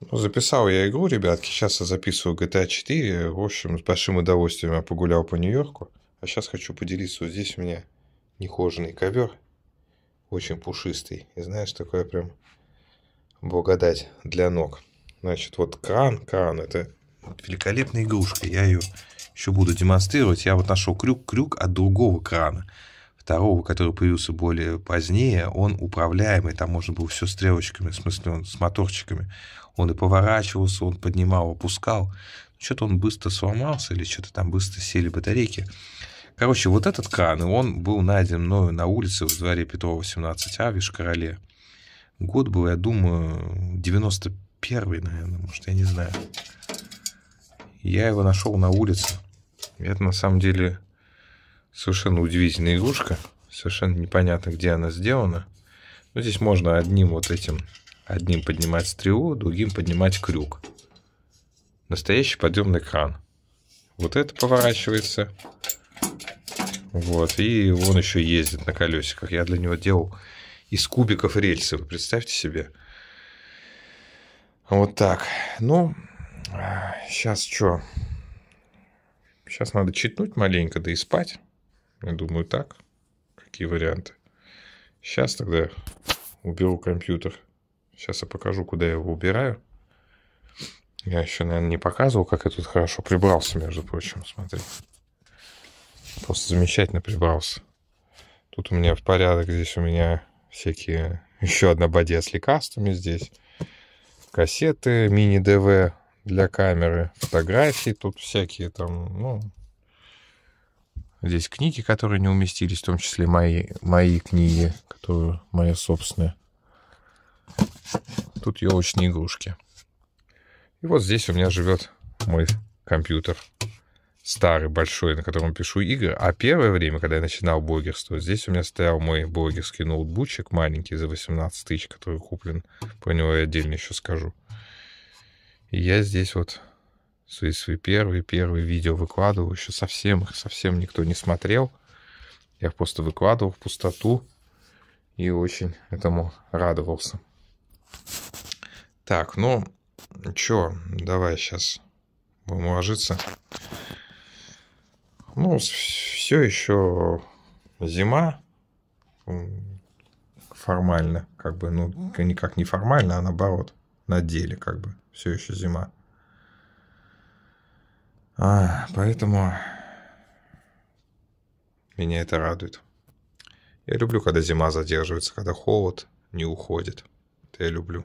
Ну, записал я игру, ребятки. Сейчас я записываю GTA 4. В общем, с большим удовольствием я погулял по Нью-Йорку. А сейчас хочу поделиться. Вот здесь у меня нехоженный ковер. Очень пушистый. И знаешь, такое прям благодать для ног. Значит, вот кран, кран. Это великолепная игрушка. Я ее еще буду демонстрировать. Я вот нашел крюк, крюк от другого крана второго, который появился более позднее, он управляемый, там можно было все стрелочками, в смысле он с моторчиками. Он и поворачивался, он поднимал, опускал. Ну, что-то он быстро сломался или что-то там быстро сели батарейки. Короче, вот этот кран, он был найден мною на улице в дворе Петрова 18А в Вишкороле. Год был, я думаю, 91-й, наверное, может, я не знаю. Я его нашел на улице. Это на самом деле Совершенно удивительная игрушка. Совершенно непонятно, где она сделана. Но здесь можно одним вот этим, одним поднимать стрелу, другим поднимать крюк. Настоящий подъемный кран. Вот это поворачивается. Вот, и он еще ездит на колесиках. Я для него делал из кубиков рельсы, представьте себе. Вот так. Ну, сейчас а, что? Сейчас надо читнуть маленько, да и спать. Я думаю, так. Какие варианты? Сейчас тогда уберу компьютер. Сейчас я покажу, куда я его убираю. Я еще, наверное, не показывал, как я тут хорошо прибрался, между прочим. Смотри. Просто замечательно прибрался. Тут у меня в порядок. Здесь у меня всякие... Еще одна бадья с лекарствами здесь. Кассеты мини-ДВ для камеры. Фотографии тут всякие там, ну, Здесь книги, которые не уместились, в том числе мои, мои книги, которые мои собственные. Тут елочные игрушки. И вот здесь у меня живет мой компьютер. Старый, большой, на котором пишу игры. А первое время, когда я начинал блогерство, здесь у меня стоял мой блогерский ноутбучик маленький за 18 тысяч, который куплен. Про него я отдельно еще скажу. И я здесь вот свои, свои первые, первые видео выкладывал. Еще совсем их совсем никто не смотрел. Я их просто выкладывал в пустоту и очень этому радовался. Так, ну, чё, давай сейчас будем ложиться. Ну, все еще зима формально, как бы, ну, никак не формально, а наоборот, на деле, как бы, все еще зима. А, поэтому меня это радует. Я люблю, когда зима задерживается, когда холод не уходит. Это я люблю.